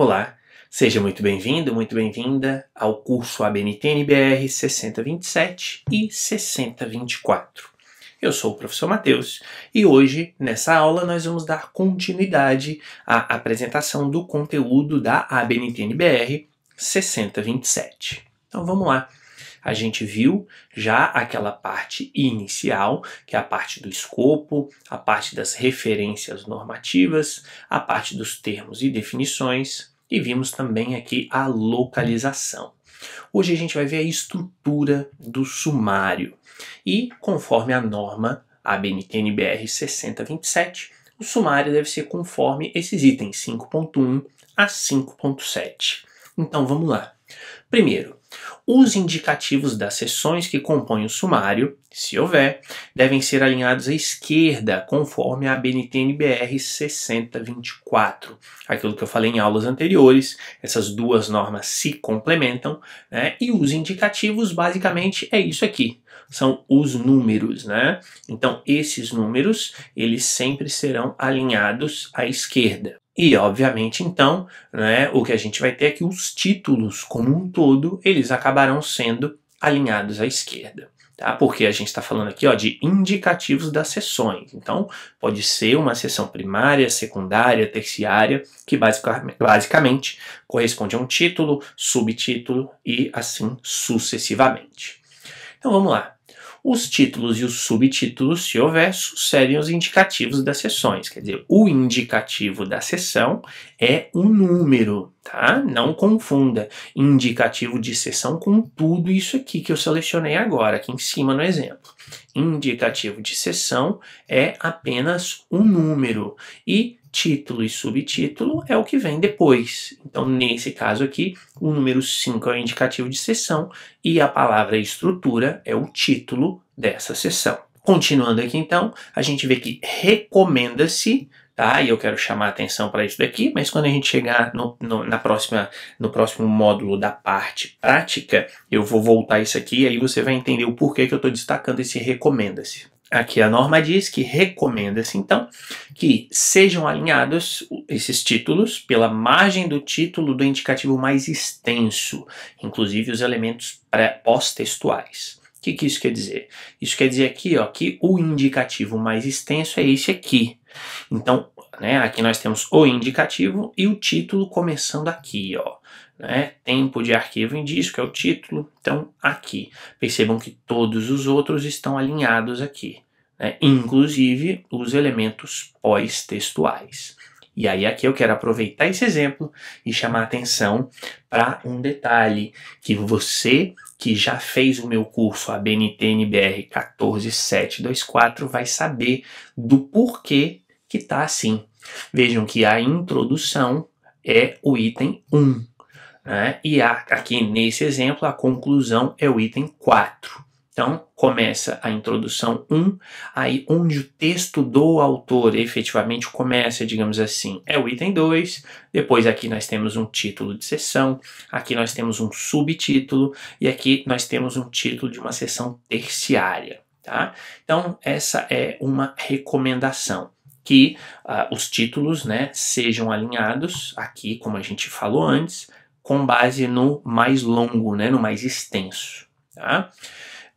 Olá, seja muito bem-vindo, muito bem-vinda ao curso ABNT ABNT-NBR 6027 e 6024. Eu sou o professor Matheus e hoje, nessa aula, nós vamos dar continuidade à apresentação do conteúdo da ABNT ABNT-NBR 6027. Então vamos lá. A gente viu já aquela parte inicial, que é a parte do escopo, a parte das referências normativas, a parte dos termos e definições, e vimos também aqui a localização. Hoje a gente vai ver a estrutura do sumário. E, conforme a norma ABNT NBR 6027, o sumário deve ser conforme esses itens 5.1 a 5.7. Então vamos lá. Primeiro, os indicativos das seções que compõem o sumário, se houver, devem ser alinhados à esquerda, conforme a NBR 6024. Aquilo que eu falei em aulas anteriores, essas duas normas se complementam, né? E os indicativos, basicamente, é isso aqui são os números, né? Então, esses números, eles sempre serão alinhados à esquerda. E, obviamente, então, né, o que a gente vai ter é que os títulos como um todo, eles acabarão sendo alinhados à esquerda. Tá? Porque a gente está falando aqui ó, de indicativos das sessões. Então, pode ser uma sessão primária, secundária, terciária, que basicamente, basicamente corresponde a um título, subtítulo e assim sucessivamente. Então, vamos lá. Os títulos e os subtítulos, se houver, sucedem os indicativos das sessões. Quer dizer, o indicativo da sessão é um número, tá? Não confunda indicativo de sessão com tudo isso aqui que eu selecionei agora, aqui em cima no exemplo. Indicativo de sessão é apenas um número e título e subtítulo é o que vem depois. Então, nesse caso aqui, o número 5 é o indicativo de sessão e a palavra estrutura é o título dessa sessão. Continuando aqui, então, a gente vê que recomenda-se tá? E eu quero chamar a atenção para isso daqui, mas quando a gente chegar no, no, na próxima, no próximo módulo da parte prática, eu vou voltar isso aqui e aí você vai entender o porquê que eu estou destacando esse recomenda-se. Aqui a norma diz que recomenda-se, então, que sejam alinhados esses títulos pela margem do título do indicativo mais extenso, inclusive os elementos pós-textuais. O que, que isso quer dizer? Isso quer dizer aqui ó, que o indicativo mais extenso é esse aqui, então, né, aqui nós temos o indicativo e o título começando aqui, ó. Né, tempo de arquivo em disco é o título, então aqui. Percebam que todos os outros estão alinhados aqui, né, inclusive os elementos pós-textuais. E aí aqui eu quero aproveitar esse exemplo e chamar atenção para um detalhe que você que já fez o meu curso ABNT NBR 14724 vai saber do porquê que tá assim. Vejam que a introdução é o item 1, né? E a, aqui nesse exemplo a conclusão é o item 4. Então, começa a introdução 1, aí onde o texto do autor efetivamente começa, digamos assim, é o item 2. Depois, aqui nós temos um título de sessão, aqui nós temos um subtítulo e aqui nós temos um título de uma sessão terciária. Tá? Então, essa é uma recomendação que uh, os títulos né, sejam alinhados aqui, como a gente falou antes, com base no mais longo, né, no mais extenso. Tá?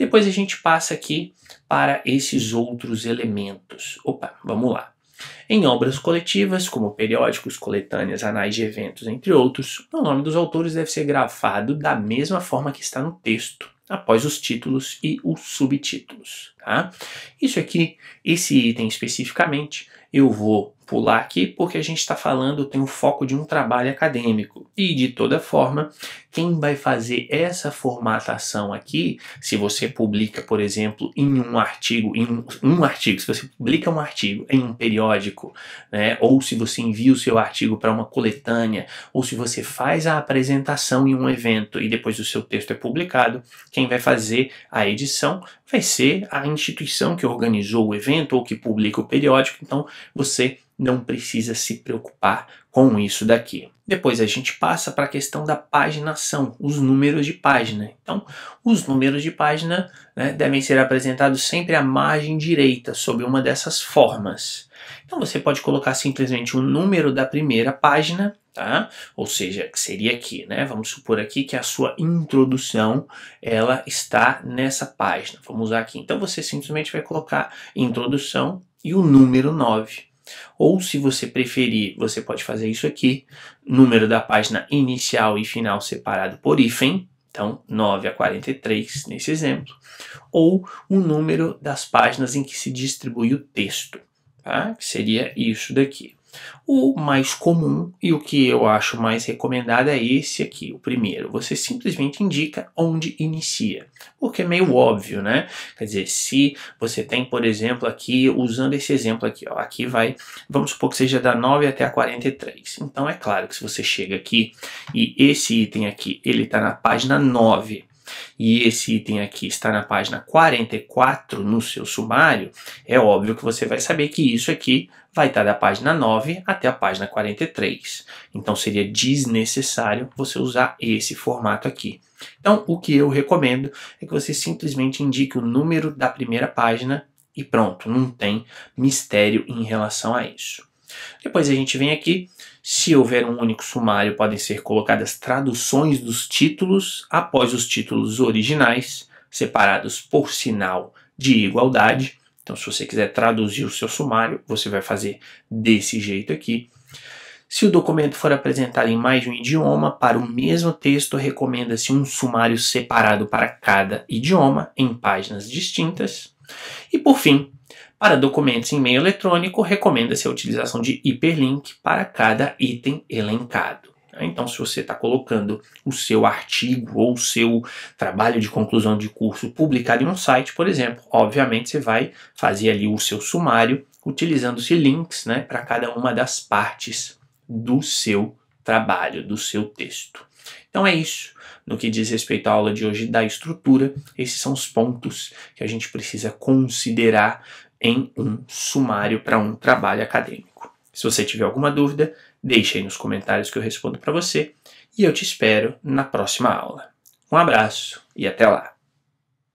Depois a gente passa aqui para esses outros elementos. Opa, vamos lá. Em obras coletivas, como periódicos, coletâneas, anais de eventos, entre outros, o nome dos autores deve ser grafado da mesma forma que está no texto, após os títulos e os subtítulos. Tá? Isso aqui, esse item especificamente, eu vou pular aqui porque a gente está falando, tem o um foco de um trabalho acadêmico. E de toda forma, quem vai fazer essa formatação aqui, se você publica, por exemplo, em um artigo, em um, um artigo, se você publica um artigo em um periódico, né, ou se você envia o seu artigo para uma coletânea, ou se você faz a apresentação em um evento e depois o seu texto é publicado, quem vai fazer a edição vai ser a instituição que organizou o evento ou que publica o periódico, então você não precisa se preocupar com isso daqui. Depois a gente passa para a questão da paginação, os números de página. Então, os números de página né, devem ser apresentados sempre à margem direita, sob uma dessas formas. Então, você pode colocar simplesmente o número da primeira página Tá? Ou seja, seria aqui, né? Vamos supor aqui que a sua introdução ela está nessa página. Vamos usar aqui. Então você simplesmente vai colocar introdução e o número 9. Ou se você preferir, você pode fazer isso aqui, número da página inicial e final separado por hífen, então 9 a 43 nesse exemplo, ou o número das páginas em que se distribui o texto, tá? que seria isso daqui. O mais comum e o que eu acho mais recomendado é esse aqui, o primeiro. Você simplesmente indica onde inicia, porque é meio óbvio, né? Quer dizer, se você tem, por exemplo, aqui, usando esse exemplo aqui, ó, aqui vai, vamos supor que seja da 9 até a 43. Então é claro que se você chega aqui e esse item aqui, ele está na página 9 e esse item aqui está na página 44 no seu sumário, é óbvio que você vai saber que isso aqui vai estar da página 9 até a página 43. Então seria desnecessário você usar esse formato aqui. Então o que eu recomendo é que você simplesmente indique o número da primeira página e pronto, não tem mistério em relação a isso. Depois a gente vem aqui, se houver um único sumário, podem ser colocadas traduções dos títulos após os títulos originais, separados por sinal de igualdade. Então, se você quiser traduzir o seu sumário, você vai fazer desse jeito aqui. Se o documento for apresentado em mais de um idioma, para o mesmo texto recomenda-se um sumário separado para cada idioma, em páginas distintas. E por fim, para documentos em e-mail eletrônico, recomenda-se a utilização de hiperlink para cada item elencado. Então, se você está colocando o seu artigo ou o seu trabalho de conclusão de curso publicado em um site, por exemplo, obviamente você vai fazer ali o seu sumário utilizando-se links né, para cada uma das partes do seu trabalho, do seu texto. Então é isso. No que diz respeito à aula de hoje da estrutura, esses são os pontos que a gente precisa considerar em um sumário para um trabalho acadêmico. Se você tiver alguma dúvida, deixe aí nos comentários que eu respondo para você e eu te espero na próxima aula. Um abraço e até lá!